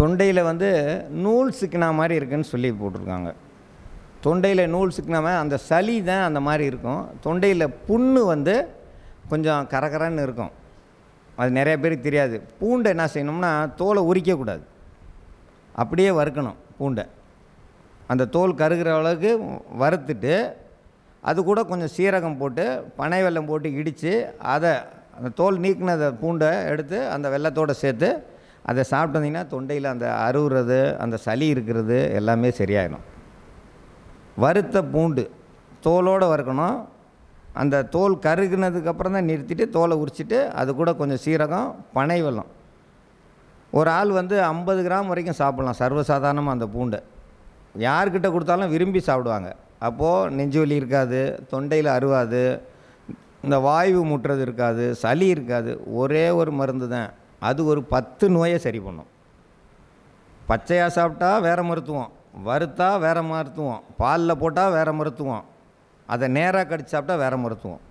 தொண்டையில் வந்து நூல் சிக்கின மாதிரி இருக்குதுன்னு சொல்லி போட்டிருக்காங்க தொண்டையில் நூல் சிக்கினாம அந்த சளி தான் அந்த மாதிரி இருக்கும் தொண்டையில் புண்ணு வந்து கொஞ்சம் கரகரன்னு இருக்கும் அது நிறைய பேருக்கு தெரியாது பூண்டை என்ன செய்யணும்னா தோலை உரிக்கக்கூடாது அப்படியே வறுக்கணும் பூண்டை அந்த தோல் கருகிற அளவுக்கு வறுத்துட்டு அது கூட கொஞ்சம் சீரகம் போட்டு பனை வெல்லம் போட்டு இடித்து அதை அந்த தோல் நீக்கினதை பூண்டை எடுத்து அந்த வெள்ளத்தோடு சேர்த்து அதை சாப்பிட்டீங்கன்னா தொண்டையில் அந்த அருவுறது அந்த சளி இருக்கிறது எல்லாமே சரியாயிடும் வறுத்த பூண்டு தோலோடு வறுக்கணும் அந்த தோல் கருகுனதுக்கப்புறம் தான் நிறுத்திட்டு தோலை உரிச்சிட்டு அது கூட கொஞ்சம் சீரகம் பனை வெள்ளம் ஒரு ஆள் வந்து ஐம்பது கிராம் வரைக்கும் சாப்பிட்லாம் சர்வசாதாரணமாக அந்த பூண்டை யார்கிட்ட கொடுத்தாலும் விரும்பி சாப்பிடுவாங்க அப்போது நெஞ்சு வலி இருக்காது தொண்டையில் அருவாது இந்த வாய்வு முட்டுறது இருக்காது சளி இருக்காது ஒரே ஒரு மருந்து தான் அது ஒரு பத்து நோயை சரி பண்ணும் பச்சையாக சாப்பிட்டா வேறு மருத்துவம் வறுத்தா வேறு மருத்துவம் பாலில் போட்டால் வேறு மருத்துவம் அதை நேராக கடிச்சு சாப்பிட்டா வேறு மருத்துவம்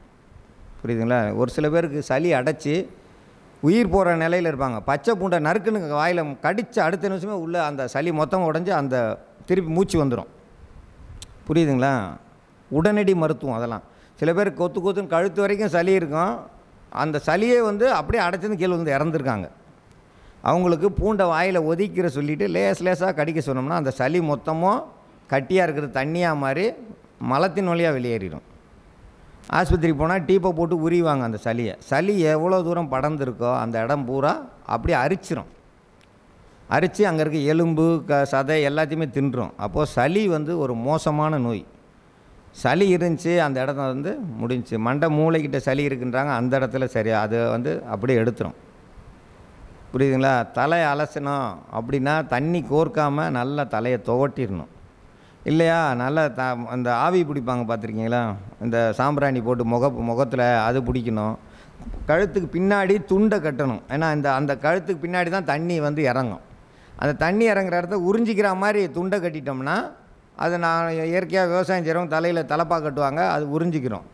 புரியுதுங்களா ஒரு சில பேருக்கு சளி அடைச்சி உயிர் போகிற நிலையில் இருப்பாங்க பச்சை பூண்டை நறுக்குன்னு வாயில் கடித்து அடுத்த நிமிஷமே உள்ளே அந்த சளி மொத்தம் உடஞ்சி அந்த திருப்பி மூச்சு வந்துடும் புரியுதுங்களா உடனடி மருத்துவம் அதெல்லாம் சில பேர் கொத்து கொத்துன்னு கழுத்து வரைக்கும் சளி இருக்கும் அந்த சளியை வந்து அப்படியே அடைச்சிருந்து கீழே வந்து இறந்துருக்காங்க அவங்களுக்கு பூண்டை வாயில் ஒதுக்கிற சொல்லிவிட்டு லேஸ் லேஸாக கடிக்க சொன்னோம்னா அந்த சளி மொத்தமும் கட்டியாக இருக்கிற தண்ணியாக மாதிரி மலத்தின் வழியாக வெளியேறிடும் ஆஸ்பத்திரிக்கு போனால் டீப்பை போட்டு உரிவாங்க அந்த சளியை சளி எவ்வளோ தூரம் படர்ந்துருக்கோ அந்த இடம் பூரா அப்படியே அரிச்சிரும் அரித்து அங்கே இருக்க எலும்பு க சதை எல்லாத்தையுமே தின்றும் அப்போது சளி வந்து ஒரு மோசமான நோய் சளி இருந்துச்சு அந்த இடத்துல வந்து முடிஞ்சு மண்டை மூளைக்கிட்ட சளி இருக்குன்றாங்க அந்த இடத்துல சரி அது வந்து அப்படியே எடுத்துரும் புரியுதுங்களா தலை அலசணும் அப்படின்னா தண்ணி கோர்க்காமல் நல்லா தலையை துவட்டிடணும் இல்லையா நல்லா த அந்த ஆவி பிடிப்பாங்க பார்த்துருக்கீங்களா இந்த சாம்பிராணி போட்டு முக முகத்தில் அது பிடிக்கணும் கழுத்துக்கு பின்னாடி துண்டை கட்டணும் ஏன்னா இந்த அந்த கழுத்துக்கு பின்னாடி தான் தண்ணி வந்து இறங்கும் அந்த தண்ணி இறங்குற இடத்த உறிஞ்சிக்கிற மாதிரி துண்டை கட்டிட்டோம்னா அது நான் இயற்கையாக விவசாயம் செய்கிறவங்க தலையில் தலைப்பா கட்டுவாங்க அது உறிஞ்சிக்கிறோம்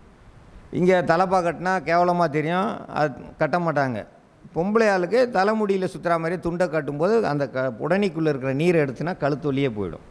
இங்கே தலைப்பா கட்டினா கேவலமாக தெரியும் அது கட்ட மாட்டாங்க பொம்பளை ஆளுக்கு தலைமுடியில் சுற்றுற மாதிரி துண்டை கட்டும்போது அந்த க உடனிக்குள்ளே இருக்கிற நீரை எடுத்துனா கழுத்து வழியே போயிடும்